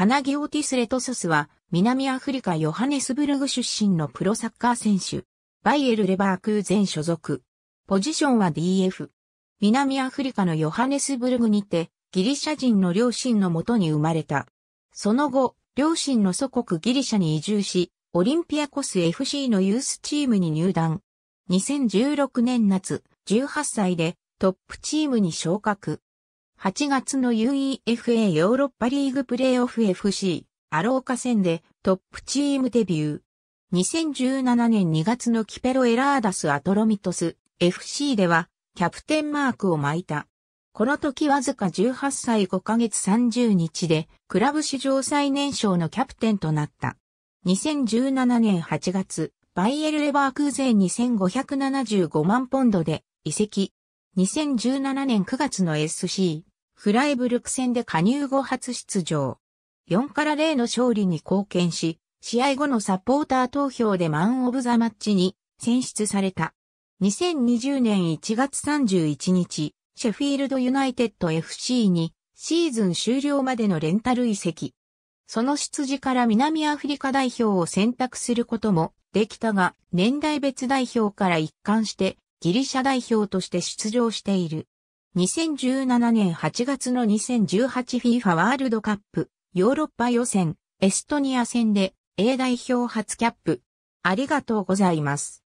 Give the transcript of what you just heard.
パナギオティス・レトソスは、南アフリカヨハネスブルグ出身のプロサッカー選手。バイエル・レバークーゼ所属。ポジションは DF。南アフリカのヨハネスブルグにて、ギリシャ人の両親のもとに生まれた。その後、両親の祖国ギリシャに移住し、オリンピアコス FC のユースチームに入団。2016年夏、18歳でトップチームに昇格。8月の UEFA ヨーロッパリーグプレーオフ FC アローカ戦でトップチームデビュー。2017年2月のキペロエラーダスアトロミトス FC ではキャプテンマークを巻いた。この時わずか18歳5ヶ月30日でクラブ史上最年少のキャプテンとなった。2017年8月、バイエル・レバークーゼン2575万ポンドで移籍。2017年9月の SC フライブルク戦で加入後初出場。4から0の勝利に貢献し、試合後のサポーター投票でマン・オブ・ザ・マッチに選出された。2020年1月31日、シェフィールド・ユナイテッド FC にシーズン終了までのレンタル移籍。その出自から南アフリカ代表を選択することもできたが、年代別代表から一貫してギリシャ代表として出場している。2017年8月の 2018FIFA ワールドカップヨーロッパ予選エストニア戦で A 代表初キャップ。ありがとうございます。